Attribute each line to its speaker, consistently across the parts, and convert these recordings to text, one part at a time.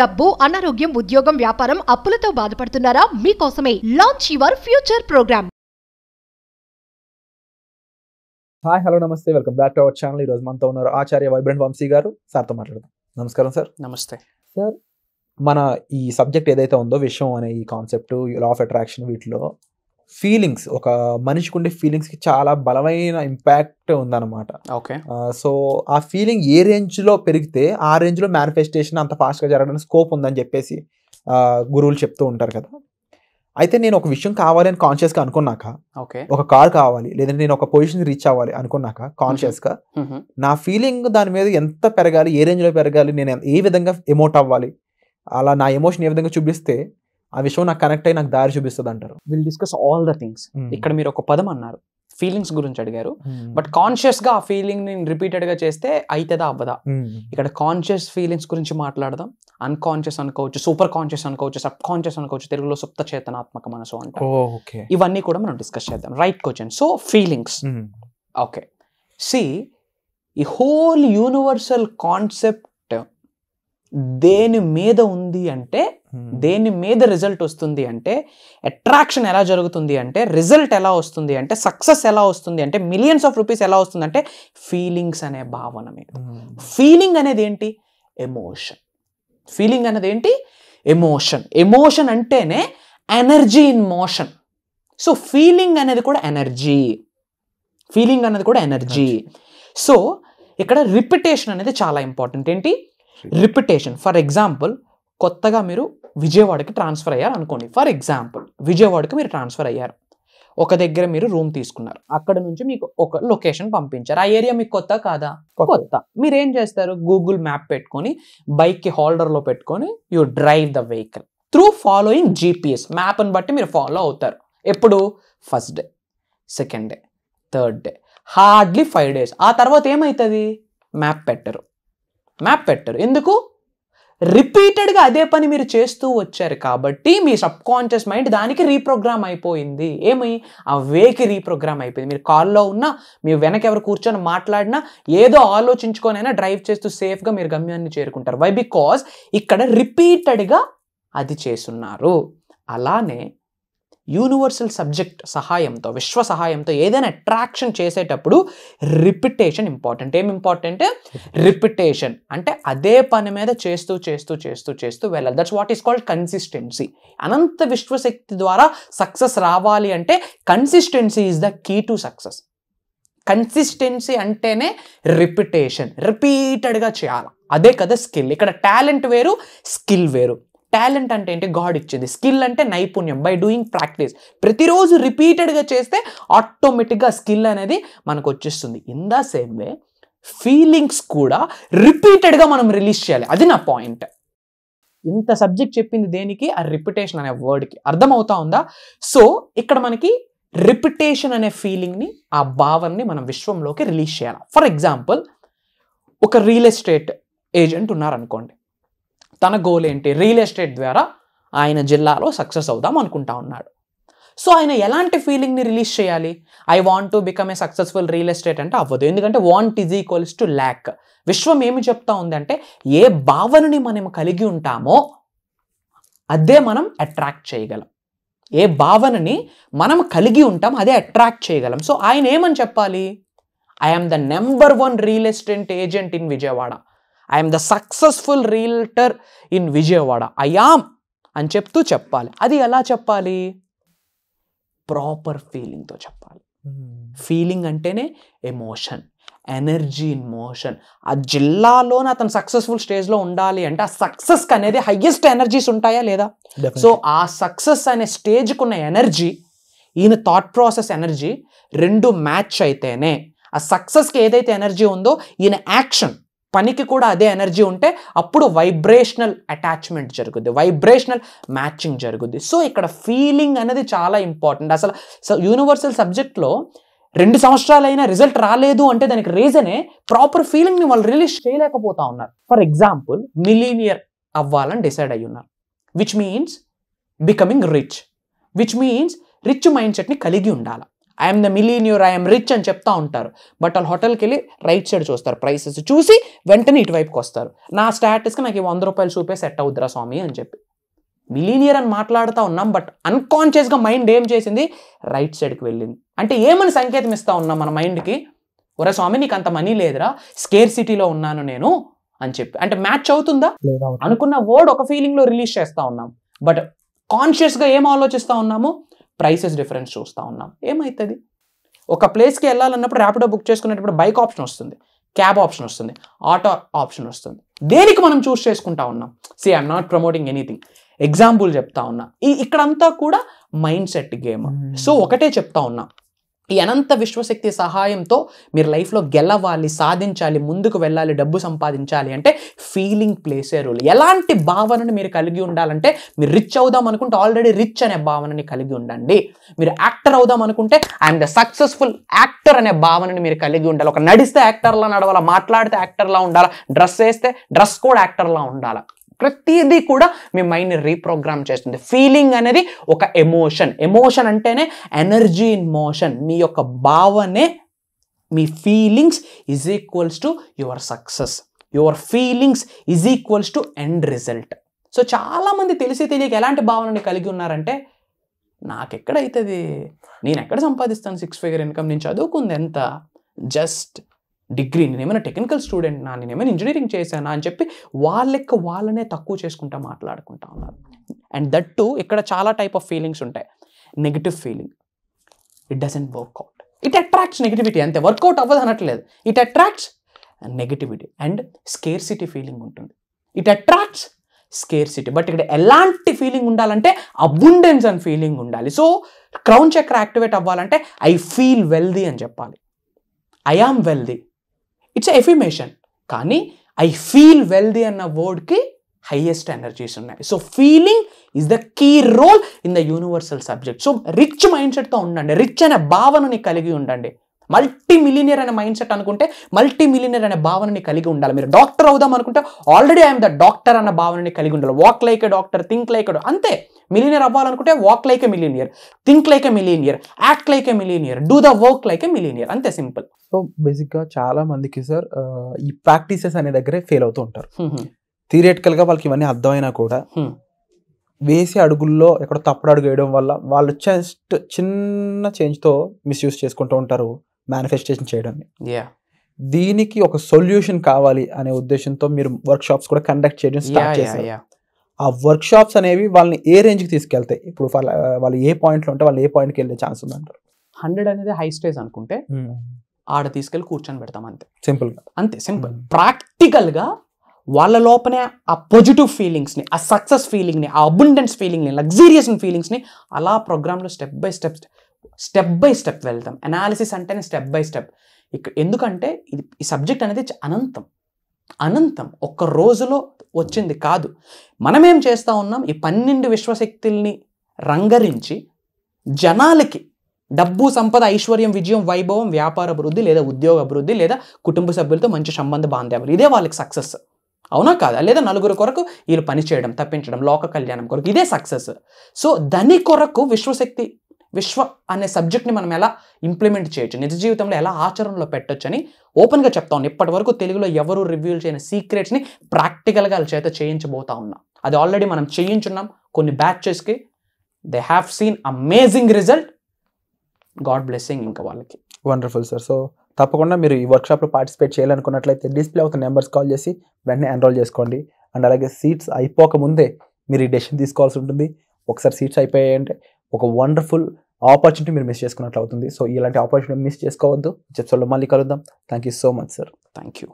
Speaker 1: డబ్బు అనారోగ్యం ఉద్యోగం వ్యాపారం అప్పులతో బాధపడుతున్నారా మీకోసమే launch your future
Speaker 2: program hi hello నమస్తే welcome back to our channel ఈరోజు మనతో ఉన్నారు ఆచార్య వైబ్రెంట్ వంశీ గారు సార్తో మాట్లాడదాం నమస్కారం సార్ నమస్తే సార్ మన ఈ సబ్జెక్ట్ ఏదైతే ఉందో విషయం అనే ఈ కాన్సెప్ట్ లా ఆఫ్ అట్రాక్షన్ వీటిలో ఫీలింగ్స్ ఒక మనిషికి ఉండే ఫీలింగ్స్కి చాలా బలమైన ఇంపాక్ట్ ఉందన్నమాట ఓకే సో ఆ ఫీలింగ్ ఏ రేంజ్లో పెరిగితే ఆ రేంజ్లో మేనిఫెస్టేషన్ అంత ఫాస్ట్గా జరగడానికి స్కోప్ ఉందని చెప్పేసి గురువులు చెప్తూ ఉంటారు కదా అయితే నేను ఒక విషయం కావాలి అని కాన్షియస్గా అనుకున్నాక ఓకే ఒక కార్ కావాలి లేదంటే నేను ఒక పొజిషన్ రీచ్ అవ్వాలి అనుకున్నాక కాన్షియస్గా నా ఫీలింగ్ దాని మీద ఎంత పెరగాలి ఏ రేంజ్లో పెరగాలి నేను ఏ విధంగా ఎమోట్ అవ్వాలి అలా నా ఎమోషన్ ఏ విధంగా చూపిస్తే ఆ విషయం నాకు కనెక్ట్ అయ్యి నాకు దారి చూపిస్తుంది అంటారు will discuss all the things ఇక్కడ మీరు ఒక పదం అన్నారు ఫీలింగ్స్ గురించి అడిగారు బట్ hmm. కాన్షియస్ గా ఆ ఫీలింగ్
Speaker 1: ని రిపీటెడ్ గా చేస్తే అవుతుందా అవ్వదా hmm. ఇక్కడ కాన్షియస్ ఫీలింగ్స్ గురించి మాట్లాడదాం అన్కాన్షియస్ అనుకోవచ్చు సూపర్ కాన్షియస్ అనుకోవచ్చు సబ్ కాన్షియస్ అనుకోవచ్చు తెలుగులో సుప్త చేతనాత్మక మనసు
Speaker 2: అంటే
Speaker 1: ఇవన్నీ కూడా మనం డిస్కస్ చేద్దాం right question so feelings okay see ఈ హోల్ యూనివర్సల్ కాన్సెప్ట్ దేని మీద ఉంది అంటే hmm. దేని మీద రిజల్ట్ వస్తుంది అంటే అట్రాక్షన్ ఎలా జరుగుతుంది అంటే రిజల్ట్ ఎలా వస్తుంది అంటే సక్సెస్ ఎలా వస్తుంది అంటే మిలియన్స్ ఆఫ్ రూపీస్ ఎలా వస్తుంది అంటే ఫీలింగ్స్ అనే భావన మీద hmm. ఫీలింగ్ అనేది ఏంటి ఎమోషన్ ఫీలింగ్ అనేది ఏంటి ఎమోషన్ ఎమోషన్ అంటేనే energy in motion so feeling అనేది కూడా ఎనర్జీ ఫీలింగ్ అనేది కూడా ఎనర్జీ సో ఇక్కడ రిపిటేషన్ అనేది చాలా ఇంపార్టెంట్ ఏంటి రిపిటేషన్ ఫర్ ఎగ్జాంపుల్ కొత్తగా మీరు విజయవాడకి ట్రాన్స్ఫర్ అయ్యారు అనుకోండి ఫర్ ఎగ్జాంపుల్ విజయవాడకి మీరు ట్రాన్స్ఫర్ అయ్యారు ఒక దగ్గర మీరు రూమ్ తీసుకున్నారు అక్కడ నుంచి మీకు ఒక లొకేషన్ పంపించారు ఆ ఏరియా మీకు కొత్త కాదా కొత్త మీరు ఏం చేస్తారు గూగుల్ మ్యాప్ పెట్టుకొని బైక్కి హోల్డర్లో పెట్టుకొని you drive the vehicle through following GPS మ్యాప్ని బట్టి మీరు ఫాలో అవుతారు ఎప్పుడు first day second day third day hardly five days ఆ తర్వాత ఏమవుతుంది మ్యాప్ పెట్టరు మ్యాప్ పెట్టరు ఎందుకు రిపీటెడ్గా అదే పని మీరు చేస్తూ వచ్చారు కాబట్టి మీ సబ్ కాన్షియస్ మైండ్ దానికి రీప్రోగ్రామ్ అయిపోయింది ఏమి ఆ వేకి రీప్రోగ్రామ్ అయిపోయింది మీరు కాల్లో ఉన్నా మీ వెనక ఎవరు కూర్చొని మాట్లాడినా ఏదో ఆలోచించుకొనైనా డ్రైవ్ చేస్తూ సేఫ్గా మీరు గమ్యాన్ని చేరుకుంటారు వై బికాస్ ఇక్కడ రిపీటెడ్గా అది చేస్తున్నారు అలానే యూనివర్సల్ సబ్జెక్ట్ సహాయంతో విశ్వ సహాయంతో ఏదైనా అట్రాక్షన్ చేసేటప్పుడు రిపిటేషన్ ఇంపార్టెంట్ ఏం ఇంపార్టెంట్ రిపిటేషన్ అంటే అదే పని మీద చేస్తూ చేస్తూ చేస్తూ చేస్తూ వెళ్ళాలి that's what is called consistency అనంత విశ్వశక్తి ద్వారా సక్సెస్ రావాలి అంటే consistency is the key to success consistency అంటేనే రిపిటేషన్ రిపీటెడ్గా చేయాలి అదే కదా స్కిల్ ఇక్కడ టాలెంట్ వేరు స్కిల్ వేరు టాలెంట్ అంటే ఏంటి గాడ్ ఇచ్చింది స్కిల్ అంటే నైపుణ్యం బై డూయింగ్ ప్రాక్టీస్ ప్రతిరోజు రిపీటెడ్గా చేస్తే ఆటోమేటిక్గా స్కిల్ అనేది మనకు వచ్చేస్తుంది in the same way feelings కూడా రిపీటెడ్గా మనం రిలీజ్ చేయాలి అది నా పాయింట్ ఇంత సబ్జెక్ట్ చెప్పింది దేనికి ఆ రిపిటేషన్ అనే వర్డ్కి అర్థమవుతా ఉందా సో ఇక్కడ మనకి రిపిటేషన్ అనే ఫీలింగ్ని ఆ భావనని మనం విశ్వంలోకి రిలీజ్ చేయాలి ఫర్ ఎగ్జాంపుల్ ఒక రియల్ ఎస్టేట్ ఏజెంట్ ఉన్నారనుకోండి తన గోల్ ఏంటి రియల్ ఎస్టేట్ ద్వారా ఆయన జిల్లాలో సక్సెస్ అవుదాం అనుకుంటా ఉన్నాడు సో ఆయన ఎలాంటి ఫీలింగ్ని రిలీజ్ చేయాలి I want to become a successful real estate అంటే అవ్వదు ఎందుకంటే want is equals to lack విశ్వం ఏమి చెప్తా ఉందంటే ఏ భావనని మనం కలిగి ఉంటామో అదే మనం అట్రాక్ట్ చేయగలం ఏ భావనని మనం కలిగి ఉంటాం అదే అట్రాక్ట్ చేయగలం సో ఆయన ఏమని చెప్పాలి I'm the number one real estate agent in Vijayawada I'm the successful realtor in Vijayawada I am అని చెప్తూ చెప్పాలి అది ఎలా చెప్పాలి ప్రాపర్ ఫీలింగ్తో చెప్పాలి ఫీలింగ్ hmm. అంటేనే ఎమోషన్ ఎనర్జీ ఇన్ మోషన్ ఆ జిల్లాలోనే అతను సక్సెస్ఫుల్ స్టేజ్లో ఉండాలి అంటే ఆ సక్సెస్ అనేది హయ్యెస్ట్ ఎనర్జీస్ ఉంటాయా లేదా సో ఆ సక్సెస్ అనే స్టేజ్కి ఉన్న ఎనర్జీ ఈయన థాట్ ప్రాసెస్ ఎనర్జీ రెండు మ్యాచ్ అయితేనే ఆ సక్సెస్కి ఏదైతే ఎనర్జీ ఉందో ఈయన యాక్షన్ పనికి కూడా అదే ఎనర్జీ ఉంటే అప్పుడు వైబ్రేషనల్ అటాచ్మెంట్ జరుగుద్ది వైబ్రేషనల్ మ్యాచింగ్ జరుగుద్ది సో ఇక్కడ ఫీలింగ్ అనేది చాలా ఇంపార్టెంట్ అసలు యూనివర్సల్ సబ్జెక్ట్లో రెండు సంవత్సరాలైనా రిజల్ట్ రాలేదు అంటే దానికి రీజనే ప్రాపర్ ఫీలింగ్ని వాళ్ళు రిలీజ్ చేయలేకపోతా ఉన్నారు ఫర్ ఎగ్జాంపుల్ మిలీనియర్ అవ్వాలని డిసైడ్ అయ్యి ఉన్నారు which means becoming rich which means rich mind సెట్ని కలిగి ఉండాలి I'm the millionaire I'm rich అని చెప్తా ఉంటారు బట్ వాళ్ళు హోటల్కి వెళ్ళి రైట్ సైడ్ చూస్తారు ప్రైసెస్ చూసి వెంటనే ఇటువైపుకి వస్తారు నా స్టాటస్కి నాకు వంద రూపాయలు చూపే సెట్ అవుద్దిరా స్వామి అని చెప్పి మిలీనియర్ అని మాట్లాడుతూ ఉన్నాం బట్ అన్కాన్షియస్గా మైండ్ ఏం చేసింది రైట్ సైడ్కి వెళ్ళింది అంటే ఏమని సంకేతం ఇస్తూ ఉన్నాం మన మైండ్కి ఒరే స్వామి నీకు అంత మనీ లేదురా స్కేర్ సిటీలో ఉన్నాను నేను అని చెప్పి అంటే మ్యాచ్ అవుతుందా అనుకున్న వర్డ్ ఒక ఫీలింగ్లో రిలీజ్ చేస్తూ ఉన్నాం బట్ కాన్షియస్గా ఏం ఆలోచిస్తూ ఉన్నాము ప్రైసెస్ డిఫరెన్స్ చూస్తూ ఉన్నాం ఏమవుతుంది ఒక ప్లేస్కి వెళ్ళాలన్నప్పుడు ర్యాపిడో బుక్ చేసుకునేటప్పుడు బైక్ ఆప్షన్ వస్తుంది క్యాబ్ ఆప్షన్ వస్తుంది ఆటో ఆప్షన్ వస్తుంది దేనికి మనం చూస్ చేసుకుంటా ఉన్నాం see I'm not promoting anything example చెప్తా ఉన్నా ఈ ఇక్కడంతా కూడా మైండ్ సెట్ గేమ్ సో ఒకటే చెప్తా ఉన్నా ఈ అనంత విశ్వశక్తి సహాయంతో మీరు లైఫ్లో గెలవాలి సాధించాలి ముందుకు వెళ్ళాలి డబ్బు సంపాదించాలి అంటే ఫీలింగ్ ప్లేసే రోల్ ఎలాంటి భావనను మీరు కలిగి ఉండాలంటే మీరు రిచ్ అవుదాం అనుకుంటే ఆల్రెడీ రిచ్ అనే భావనని కలిగి ఉండండి మీరు యాక్టర్ అవుదాం అనుకుంటే ఐఎమ్ ద సక్సెస్ఫుల్ యాక్టర్ అనే భావనని మీరు కలిగి ఉండాలి ఒక నడిస్తే యాక్టర్లా నడవాలా మాట్లాడితే యాక్టర్లా ఉండాలా డ్రెస్ వేస్తే డ్రెస్ కోడ్ యాక్టర్లా ఉండాలి ప్రతిదీ కూడా మీ మైండ్ని రీప్రోగ్రామ్ చేస్తుంది ఫీలింగ్ అనేది ఒక ఎమోషన్ ఎమోషన్ అంటేనే ఎనర్జీ ఇన్ మోషన్ మీ యొక్క భావనే మీ feelings is equals to your success your feelings is equals to end result so చాలామంది తెలిసి తెలియక ఎలాంటి భావనని కలిగి ఉన్నారంటే నాకెక్కడైతుంది నేను ఎక్కడ సంపాదిస్తాను సిక్స్ ఫిగర్ ఇన్కమ్ నేను చదువుకుంది ఎంత జస్ట్ డిగ్రీ నేనేమైనా టెక్నికల్ స్టూడెంట్ నా నేనేమైనా ఇంజనీరింగ్ చేశానా అని చెప్పి వాళ్ళెక్క వాళ్ళనే తక్కువ చేసుకుంటా మాట్లాడుకుంటా ఉన్నారు అండ్ దట్ టు ఇక్కడ చాలా టైప్ ఆఫ్ ఫీలింగ్స్ ఉంటాయి negative feeling it doesn't work out it attracts negativity అంతే వర్కౌట్ అవ్వదు అనట్లేదు it attracts negativity and scarcity feeling ఉంటుంది ఇట్ అట్రాక్ట్స్ స్కేర్సిటీ బట్ ఇక్కడ ఎలాంటి ఫీలింగ్ ఉండాలంటే అబుండెన్స్ అండ్ ఫీలింగ్ ఉండాలి సో క్రౌన్ చక్ర యాక్టివేట్ అవ్వాలంటే ఐ ఫీల్ వెల్దీ అని చెప్పాలి I am wealthy it's affirmation కానీ ఐ ఫీల్ వెల్దీ అన్న వర్డ్కి హైయెస్ట్ ఎనర్జీస్ ఉన్నాయి so feeling is the key role in the universal subject so rich mind సెట్తో ఉండండి రిచ్ అనే భావనని కలిగి ఉండండి మల్టీ మిలినియర్ అనే మైండ్ సెట్ అనుకుంటే మల్టీ మిలినియర్ అనే భావనని కలిగి ఉండాలి మీరు డాక్టర్ అవుదాం అనుకుంటే ఆల్రెడీ ఐఎమ్ ద డాక్టర్ అన్న భావనని కలిగి ఉండాలి walk like doctor think like అంతే మిలీనియర్ అవ్వాలనుకుంటే walk like a millionaire think like a millionaire act like a millionaire do the work like a millionaire అంతే సింపుల్
Speaker 2: సో బేసిక్గా చాలా మందికి సార్ ఈ ప్రాక్టీసెస్ అనే దగ్గరే ఫెయిల్ అవుతూ ఉంటారు థియరిటికల్గా వాళ్ళకి ఇవన్నీ అర్థమైనా కూడా వేసే అడుగుల్లో ఎక్కడ తప్పుడు అడుగు వేయడం వల్ల వాళ్ళు జస్ట్ చిన్న చేంజ్తో మిస్యూజ్ చేసుకుంటూ ఉంటారు మేనిఫెస్టేషన్ చేయడాన్ని దీనికి ఒక సొల్యూషన్ కావాలి అనే ఉద్దేశంతో మీరు వర్క్ షాప్స్ కూడా కండక్ట్ చేయడం స్టార్ట్ చేశారు ఆ వర్క్ షాప్స్ అనేవి వాళ్ళని ఏ రేంజ్కి తీసుకెళ్తాయి ఇప్పుడు వాళ్ళు ఏ పాయింట్లో ఉంటే వాళ్ళు ఏ పాయింట్కి వెళ్ళే ఛాన్స్ ఉందంటారు
Speaker 1: హండ్రెడ్ అనేది హై స్టేజ్ అనుకుంటే hmm. ఆడ తీసుకెళ్ళి కూర్చొని పెడతాం అంతే సింపుల్ అంతే సింపుల్ ప్రాక్టికల్గా hmm. వాళ్ళ లోపనే ఆ పాజిటివ్ ఫీలింగ్స్ని ఆ సక్సెస్ ఫీలింగ్ని ఆ అబండెన్స్ ఫీలింగ్ని లగ్జీరియస్ ఫీలింగ్స్ని అలా ప్రోగ్రామ్లో step by step step by step వెళ్తాం అనాలిసిస్ అంటేనే స్టెప్ బై స్టెప్ ఎందుకంటే ఇది ఈ సబ్జెక్ట్ అనేది అనంతం అనంతం ఒక్క రోజులో వచ్చింది కాదు మనమేం చేస్తూ ఉన్నాం ఈ పన్నెండు విశ్వశక్తుల్ని రంగరించి జనాలకి డబ్బు సంపద ఐశ్వర్యం విజయం వైభవం వ్యాపార అభివృద్ధి లేదా ఉద్యోగ అభివృద్ధి లేదా కుటుంబ సభ్యులతో మంచి సంబంధ బాంధవ్యం ఇదే వాళ్ళకి సక్సెస్ అవునా కాదా లేదా నలుగురు కొరకు వీళ్ళు పనిచేయడం తప్పించడం లోక కళ్యాణం కొరకు ఇదే సక్సెస్ సో దాని కొరకు విశ్వశక్తి విశ్వ అనే సబ్జెక్ట్ని మనం ఎలా ఇంప్లిమెంట్ చేయొచ్చు నిజ జీవితంలో ఎలా ఆచరణలో పెట్టొచ్చు అని ఓపెన్గా చెప్తా ఉన్నాను ఇప్పటి వరకు తెలుగులో ఎవరు రివ్యూల్ చేయని సీక్రెట్స్ని ప్రాక్టికల్గా వాళ్ళ చేత చేయించబోతా ఉన్నా అది ఆల్రెడీ మనం చేయించున్నాం కొన్ని బ్యాచెస్కి they have seen amazing result god blessing ఇంకా వాళ్ళకి
Speaker 2: వండర్ఫుల్ సార్ సో తప్పకుండా మీరు ఈ వర్క్షాప్లో పార్టిసిపేట్ చేయాలనుకున్నట్లయితే డిస్ప్లే అవుతున్న నెంబర్స్ కాల్ చేసి వెంటనే ఎన్రోల్ చేసుకోండి అండ్ అలాగే సీట్స్ అయిపోక ముందే మీరు ఈ డెసిషన్ తీసుకోవాల్సి ఉంటుంది ఒకసారి సీట్స్ అయిపోయాయంటే ఒక వండర్ఫుల్ ఆపర్చునిటీ మీరు మిస్ చేసుకున్నట్లు అవుతుంది సో ఇలాంటి ఆపర్చునిటీ మిస్ చేసుకోవద్దు చెప్సోలో మళ్ళీ కలుద్దాం thank you so much sir thank you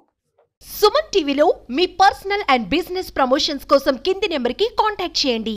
Speaker 1: Suman టీవీలో మీ పర్సనల్ అండ్ బిజినెస్ ప్రమోషన్స్ కోసం కింది నెంబర్కి
Speaker 2: కాంటాక్ట్ చేయండి